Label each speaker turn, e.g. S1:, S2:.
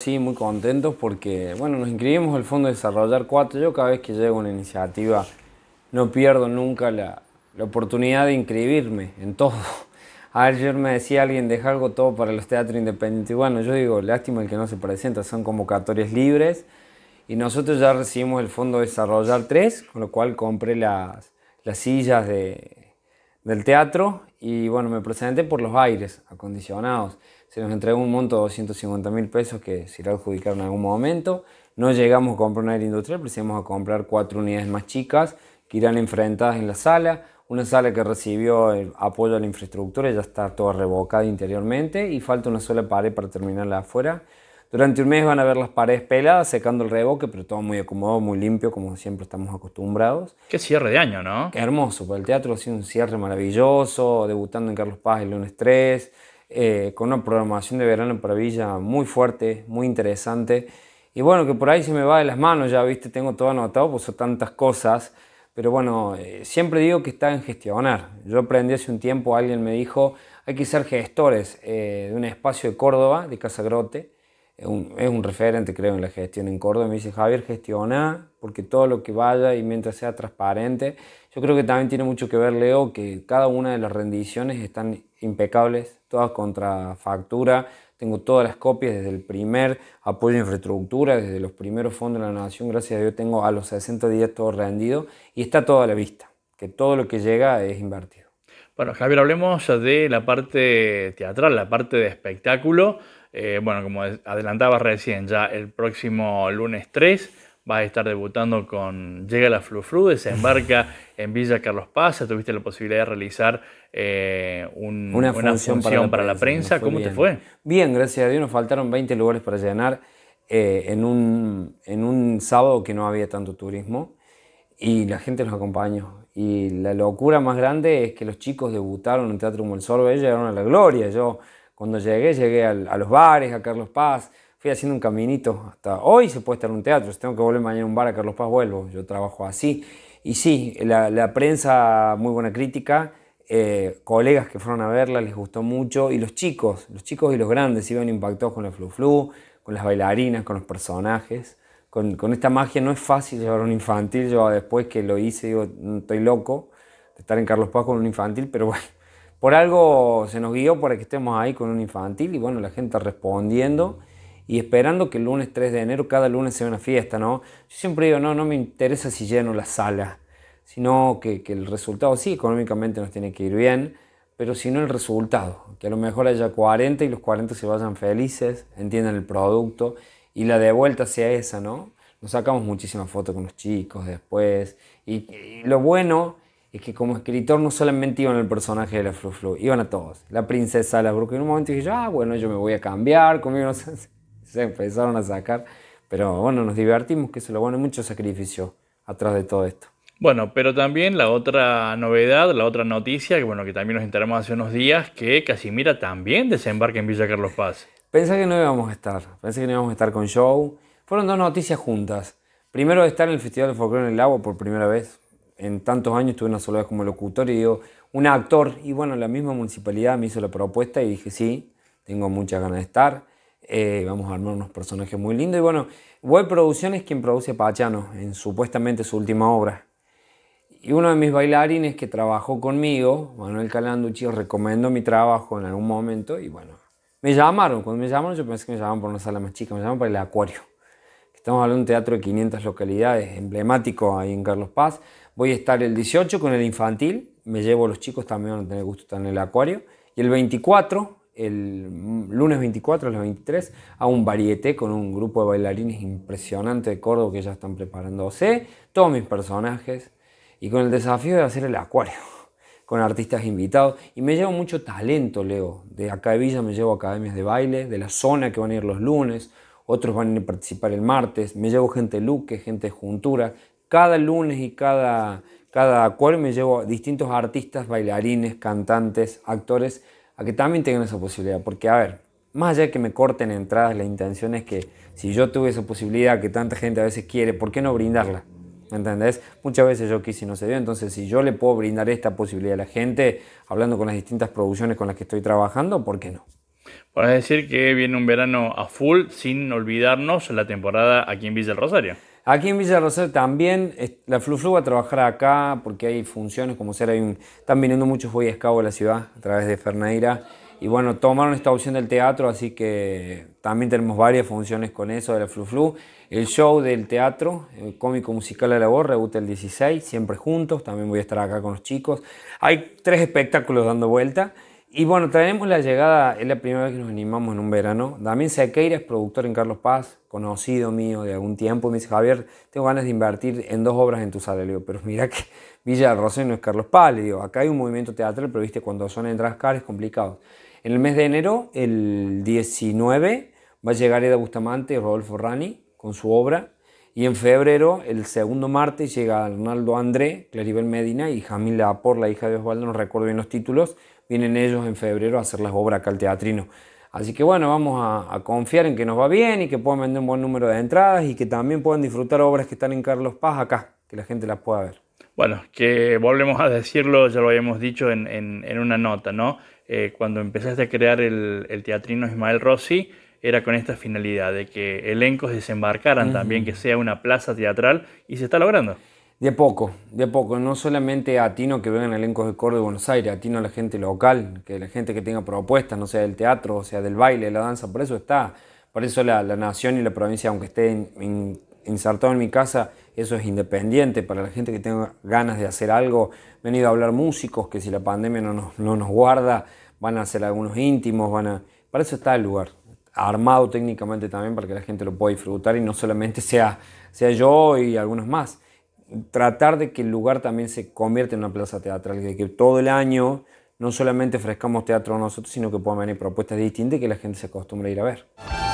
S1: Sí, muy contentos porque, bueno, nos inscribimos al Fondo Desarrollar 4. Yo cada vez que llego a una iniciativa no pierdo nunca la, la, oportunidad de inscribirme en todo. Ayer me decía alguien, deja algo todo para los teatros independientes. Y bueno, yo digo, lástima el que no se presenta, son convocatorias libres. Y nosotros ya recibimos el Fondo Desarrollar 3, con lo cual compré las, las sillas de, del teatro y bueno, me presenté por los aires acondicionados. Se nos entregó un monto de 250 mil pesos que se irá a adjudicar en algún momento. No llegamos a comprar un aire industrial, precisamos a comprar cuatro unidades más chicas que irán enfrentadas en la sala. Una sala que recibió el apoyo a la infraestructura, ya está toda revocada interiormente y falta una sola pared para terminarla afuera. Durante un mes van a ver las paredes peladas, secando el revoque, pero todo muy acomodado, muy limpio, como siempre estamos acostumbrados. Qué cierre de año, ¿no? Qué hermoso, para el teatro ha sido un cierre maravilloso, debutando en Carlos Paz el lunes 3, eh, con una programación de verano para Villa muy fuerte, muy interesante. Y bueno, que por ahí se me va de las manos, ya viste, tengo todo anotado, pues son tantas cosas. Pero bueno, eh, siempre digo que está en gestionar. Yo aprendí hace un tiempo, alguien me dijo, hay que ser gestores eh, de un espacio de Córdoba, de Casa Grote, es un, es un, referente, creo, en la gestión en Córdoba. Me dice, Javier, gestiona, porque todo lo que vaya y mientras sea transparente. Yo creo que también tiene mucho que ver, Leo, que cada una de las rendiciones están impecables, todas contra factura. Tengo todas las copias desde el primer apoyo de infraestructura, desde los primeros fondos de la Nación. Gracias a Dios tengo a los 60 días todo rendido y
S2: está todo a la vista, que todo lo que llega es invertido. Bueno, Javier, hablemos de la parte teatral, la parte de espectáculo. Eh, bueno, como adelantaba recién, ya el próximo lunes 3 va a estar debutando con Llega la Flu Flu, desembarca en Villa Carlos Paz, tuviste la posibilidad de realizar eh, una, función para, la prensa. ¿Cómo te fue?
S1: Bien, gracias a Dios, nos faltaron 20 lugares para llenar eh, en, un, sábado que no había tanto turismo y la gente nos acompañó. Y la locura más grande es que los chicos debutaron en Teatro Humboldt ellos llegaron a la gloria. Yo cuando llegué, llegué a los bares, a Carlos Paz, fui haciendo un caminito hasta hoy se puede estar en un teatro, si tengo que volver mañana a un bar a Carlos Paz vuelvo, yo trabajo así. Y sí, la, prensa, muy buena crítica, eh, colegas que fueron a verla les gustó mucho y los chicos, los chicos y los grandes iban impactados con el flu flu, con las bailarinas, con los personajes. Con, con esta magia no es fácil llevar un infantil, yo después que lo hice digo, estoy loco de estar en Carlos Paz con un infantil, pero bueno, por algo se nos guió para que estemos ahí con un infantil y bueno, la gente respondiendo y esperando que el lunes 3 de enero cada lunes sea una fiesta, ¿no? Yo siempre digo, no, no me interesa si lleno la sala, sino que, el resultado, sí, económicamente nos tiene que ir bien, pero si no el resultado, que a lo mejor haya 40 y los 40 se vayan felices, entiendan el producto y la devuelta sea esa, ¿no? Nos sacamos muchísimas fotos con los chicos después y lo bueno es que como escritor no solamente iban el personaje de la Flu Flu, iban a todos. La princesa, la bruja. En un momento dije, ah, bueno, yo me voy a cambiar, conmigo Se empezaron a sacar. Pero bueno, nos divertimos, que eso es lo bueno, mucho sacrificio atrás de todo esto.
S2: Bueno, pero también la otra novedad, la otra noticia, que bueno, que también nos enteramos hace unos días, que Casimira también desembarca en Villa Carlos Paz.
S1: Pensé que no íbamos a estar, pensé que no íbamos a estar con show. Fueron dos noticias juntas. Primero estar en el Festival de Folclore en el Agua por primera vez, en tantos años tuve una sola vez como locutor y digo, un actor, y bueno, la misma municipalidad me hizo la propuesta y dije, sí, tengo mucha ganas de estar, eh, vamos a armar unos personajes muy lindos, y bueno, Web Producciones quien produce Pachano, en supuestamente su última obra. Y uno de mis bailarines que trabajó conmigo, Manuel Calanducci, recomendó mi trabajo en algún momento y bueno, me llamaron, cuando me llamaron yo pensé que me llamaban por una sala más chica, me llamaron para el acuario. Estamos hablando de un teatro de 500 localidades, emblemático ahí en Carlos Paz. Voy a estar el 18 con el infantil, me llevo a los chicos, también van a tener gusto estar en el acuario. Y el 24, el lunes 24 a las 23, a un varieté con un grupo de bailarines impresionante de Córdoba que ya están preparándose, todos mis personajes, y con el desafío de hacer el acuario, con artistas invitados. Y me llevo mucho talento, Leo. De acá de Villa me llevo academias de baile, de la zona que van a ir los lunes, otros van a participar el martes, me llevo gente Luque, gente Juntura, cada lunes y cada, cada me llevo distintos artistas, bailarines, cantantes, actores, a que también tengan esa posibilidad, porque a ver, más allá de que me corten entradas, la intención es que si yo tuve esa posibilidad que tanta gente a veces quiere, ¿por qué no brindarla? ¿Me entendés? Muchas veces yo quise y no se dio, entonces si yo le puedo brindar esta posibilidad a la gente, hablando con las distintas producciones
S2: con las que estoy trabajando, ¿por qué no? es decir que viene un verano a full sin olvidarnos la temporada aquí en Villa del Rosario. Aquí en Villa del Rosario también la Flu Flu va a
S1: trabajar acá porque hay funciones, como ser, están viniendo muchos boy scouts a la ciudad a través de Ferneira. Y bueno, tomaron esta opción del teatro, así que también tenemos varias funciones con eso de la Flu Flu. El show del teatro, el cómico musical a la borra, rebuta el 16, siempre juntos. También voy a estar acá con los chicos. Hay tres espectáculos dando vuelta. Y bueno, traemos la llegada, es la primera vez que nos animamos en un verano. Damián Sequeira es productor en Carlos Paz, conocido mío de algún tiempo. Me dice, Javier, tengo ganas de invertir en dos obras en tu sala. Le digo, pero mira que Villa del no es Carlos Paz. Le digo, acá hay un movimiento teatral, pero viste, cuando son entradas caras es complicado. En el mes de enero, el 19, va a llegar Eda Bustamante y Rodolfo Rani con su obra. Y en febrero, el segundo martes, llega Arnaldo André, Claribel Medina y Jamila Por, la hija de Osvaldo, no recuerdo bien los títulos vienen ellos en febrero a hacer las obras acá al teatrino. Así que bueno, vamos a, confiar en que nos va bien y que puedan vender un buen número de entradas y que también puedan disfrutar obras que están en Carlos Paz acá, que la gente las pueda ver.
S2: Bueno, que volvemos a decirlo, ya lo habíamos dicho en, una nota, ¿no? Eh, cuando empezaste a crear el, teatrino Ismael Rossi, era con esta finalidad de que elencos desembarcaran también, que sea una plaza teatral, y se está logrando. De a poco,
S1: de a poco, no solamente atino que vengan elenco de coro de Buenos Aires, atino a la gente local, que la gente que tenga propuestas, no sea del teatro, o sea del baile, la danza, por eso está, por eso la, la nación y la provincia, aunque esté insertado en mi casa, eso es independiente, para la gente que tenga ganas de hacer algo, he venido a hablar músicos, que si la pandemia no nos, guarda, van a hacer algunos íntimos, van a... Para eso está el lugar, armado técnicamente también, para que la gente lo pueda disfrutar y no solamente sea, sea yo y algunos más tratar de que el lugar también se convierta en una plaza teatral, de que todo el año no solamente ofrezcamos teatro a nosotros, sino que puedan venir propuestas distintas que la gente se acostumbre a ir a ver.